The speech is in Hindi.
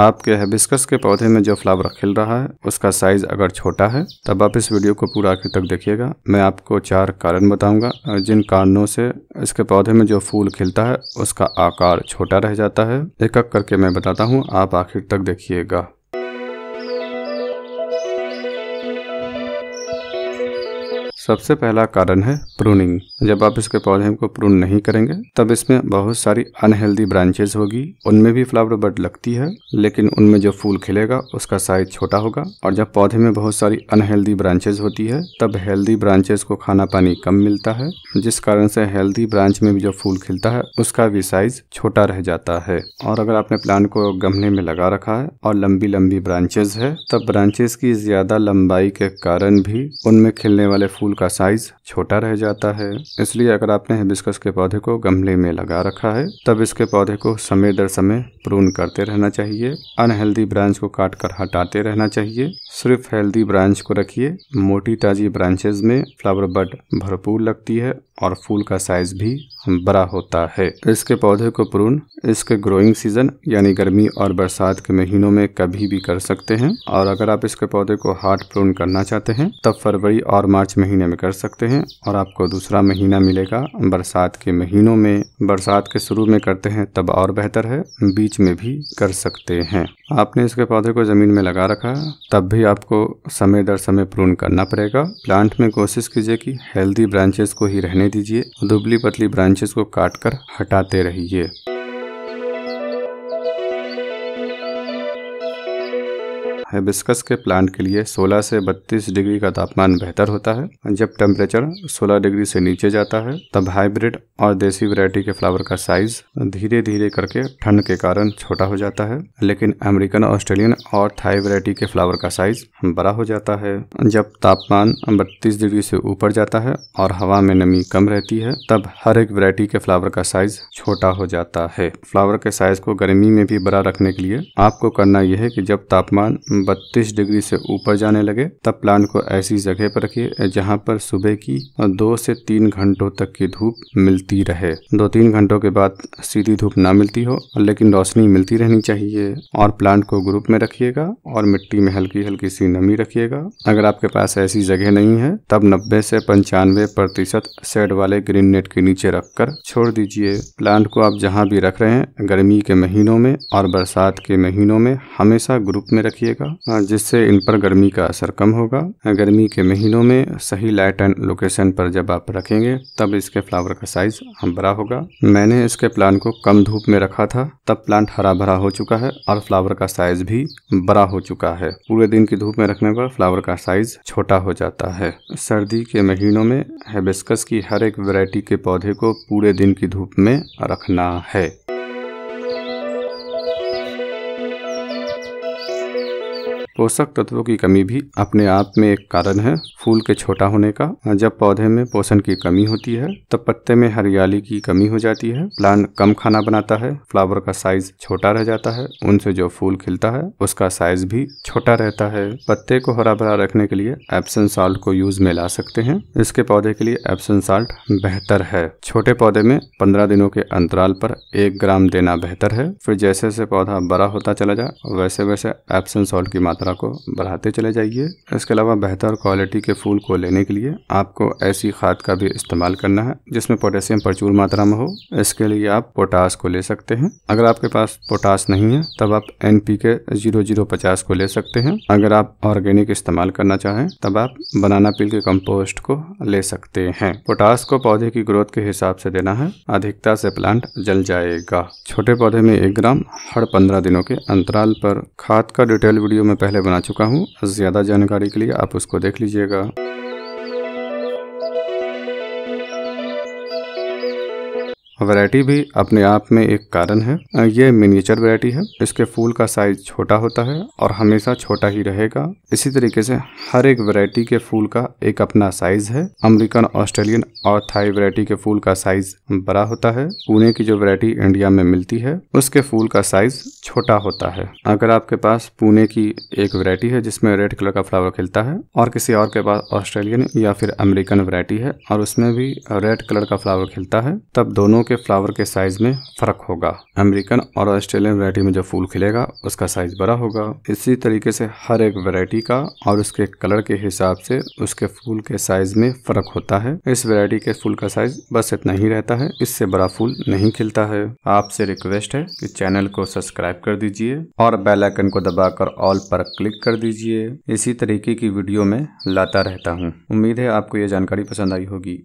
आपके हेबिस्कस के पौधे में जो फ्लावर खिल रहा है उसका साइज अगर छोटा है तब आप इस वीडियो को पूरा आखिर तक देखिएगा मैं आपको चार कारण बताऊंगा जिन कारणों से इसके पौधे में जो फूल खिलता है उसका आकार छोटा रह जाता है एक एक करके मैं बताता हूँ आप आखिर तक देखिएगा सबसे पहला कारण है प्रूनिंग जब आप इसके पौधे को प्रून नहीं करेंगे तब इसमें बहुत सारी अनहेल्दी ब्रांचेस होगी उनमें भी फ्लावर बर्ड लगती है लेकिन उनमें जो फूल खिलेगा उसका साइज छोटा होगा और जब पौधे में बहुत सारी अनहेल्दी ब्रांचेस होती है तब हेल्दी ब्रांचेस को खाना पानी कम मिलता है जिस कारण से हेल्दी ब्रांच में भी जो फूल खिलता है उसका भी साइज छोटा रह जाता है और अगर आपने प्लांट को गमले में लगा रखा है और लंबी लंबी ब्रांचेज है तब ब्रांचेस की ज्यादा लंबाई के कारण भी उनमें खिलने वाले फूल का साइज छोटा रह जाता जाता है इसलिए अगर आपने हिबिस्कस के पौधे को गमले में लगा रखा है तब इसके पौधे को समय दर समय प्रून करते रहना चाहिए अनहेल्दी ब्रांच को काट कर हटाते रहना चाहिए सिर्फ हेल्दी ब्रांच को रखिए मोटी ताजी ब्रांचेज में फ्लावर बड भरपूर लगती है और फूल का साइज भी बड़ा होता है इसके पौधे को प्रून इसके ग्रोइंग सीजन यानी गर्मी और बरसात के महीनों में कभी भी कर सकते हैं और अगर आप इसके पौधे को हार्ड प्रून करना चाहते हैं तब फरवरी और मार्च महीने में कर सकते हैं और आप आपको दूसरा महीना मिलेगा बरसात के महीनों में बरसात के शुरू में करते हैं तब और बेहतर है बीच में भी कर सकते हैं आपने इसके पौधे को ज़मीन में लगा रखा है तब भी आपको समय दर समय प्रून करना पड़ेगा प्लांट में कोशिश कीजिए कि हेल्दी ब्रांचेस को ही रहने दीजिए दुबली पतली ब्रांचेस को काट कर हटाते रहिए हेबिस्कस के प्लांट के लिए 16 से 32 डिग्री का तापमान बेहतर होता है जब टेम्परेचर 16 डिग्री से नीचे जाता है तब हाइब्रिड और देसी वैरायटी के फ्लावर का साइज धीरे धीरे करके ठंड के कारण छोटा हो जाता है लेकिन अमेरिकन ऑस्ट्रेलियन और थाई वैरायटी के फ्लावर का साइज बड़ा हो जाता है जब तापमान बत्तीस डिग्री से ऊपर जाता है और हवा में नमी कम रहती है तब हर एक वरायटी के फ्लावर का साइज छोटा हो जाता है फ्लावर के साइज को गर्मी में भी बड़ा रखने के लिए आपको करना यह है कि जब तापमान बत्तीस डिग्री से ऊपर जाने लगे तब प्लांट को ऐसी जगह पर रखिए जहाँ पर सुबह की दो से तीन घंटों तक की धूप मिलती रहे दो तीन घंटों के बाद सीधी धूप ना मिलती हो लेकिन रोशनी मिलती रहनी चाहिए और प्लांट को ग्रुप में रखिएगा और मिट्टी में हल्की हल्की सी नमी रखिएगा अगर आपके पास ऐसी जगह नहीं है तब नब्बे से पंचानवे प्रतिशत सेड वाले ग्रीन नेट के नीचे रखकर छोड़ दीजिए प्लांट को आप जहाँ भी रख रहे हैं गर्मी के महीनों में और बरसात के महीनों में हमेशा ग्रुप में रखिएगा जिससे इन पर गर्मी का असर कम होगा गर्मी के महीनों में सही लाइट एंड लोकेशन पर जब आप रखेंगे तब इसके फ्लावर का साइज बड़ा होगा मैंने इसके प्लांट को कम धूप में रखा था तब प्लांट हरा भरा हो चुका है और फ्लावर का साइज भी बड़ा हो चुका है पूरे दिन की धूप में रखने पर फ्लावर का साइज छोटा हो जाता है सर्दी के महीनों में हेबिस्कस की हर एक वेरायटी के पौधे को पूरे दिन की धूप में रखना है पोषक तत्वों की कमी भी अपने आप में एक कारण है फूल के छोटा होने का जब पौधे में पोषण की कमी होती है तब पत्ते में हरियाली की कमी हो जाती है प्लांट कम खाना बनाता है फ्लावर का साइज छोटा रह जाता है उनसे जो फूल खिलता है उसका साइज भी छोटा रहता है पत्ते को हरा भरा रखने के लिए एप्सन साल्ट को यूज में ला सकते हैं इसके पौधे के लिए एप्सन साल्ट बेहतर है छोटे पौधे में पंद्रह दिनों के अंतराल पर एक ग्राम देना बेहतर है फिर जैसे जैसे पौधा बड़ा होता चला जाए वैसे वैसे एप्सन साल्ट की मात्रा मात्रा को बढ़ाते चले जाइए इसके अलावा बेहतर क्वालिटी के फूल को लेने के लिए आपको ऐसी खाद का भी इस्तेमाल करना है जिसमें पोटेशियम प्रचुर मात्रा में हो इसके लिए आप पोटास को ले सकते हैं अगर आपके पास पोटास नहीं है तब आप N P K zero zero पचास को ले सकते हैं अगर आप ऑर्गेनिक इस्तेमाल करना चाहें तब आप बनाना पील के कम्पोस्ट को ले सकते हैं पोटास को पौधे की ग्रोथ के हिसाब से देना है अधिकता से प्लांट जल जाएगा छोटे पौधे में एक ग्राम हर पंद्रह दिनों के अंतराल पर खाद का डिटेल वीडियो में पहले पहले बना चुका हूँ ज़्यादा जानकारी के लिए आप उसको देख लीजिएगा वैरायटी भी अपने आप में एक कारण है ये मिनिएचर वैरायटी है इसके फूल का साइज छोटा होता है और हमेशा छोटा ही रहेगा इसी तरीके से हर एक वैरायटी के फूल का एक अपना साइज है अमेरिकन ऑस्ट्रेलियन और थाई वैरायटी के फूल का साइज बड़ा होता है पुणे की जो वैरायटी इंडिया में मिलती है उसके फूल का साइज छोटा होता है अगर आपके पास पुणे की एक वैरायटी है जिसमें रेड कलर का फ्लावर खिलता है और किसी और के पास ऑस्ट्रेलियन या फिर अमेरिकन वैरायटी है और उसमें भी रेड कलर का फ्लावर खिलता है तब दोनों के के फ्लावर के साइज में फर्क होगा अमेरिकन और ऑस्ट्रेलियन वैरायटी में जो फूल खिलेगा उसका साइज बड़ा होगा इसी तरीके से हर एक वैरायटी का और उसके कलर के हिसाब से उसके फूल के साइज में फर्क होता है इस वैरायटी के फूल का साइज बस इतना ही रहता है इससे बड़ा फूल नहीं खिलता है आपसे रिक्वेस्ट है कि चैनल को सब्सक्राइब कर दीजिए और बेल आइकन को दबाकर ऑल पर क्लिक कर दीजिए इसी तरीके की वीडियो में लाता रहता हूँ उम्मीद है आपको ये जानकारी पसंद आई होगी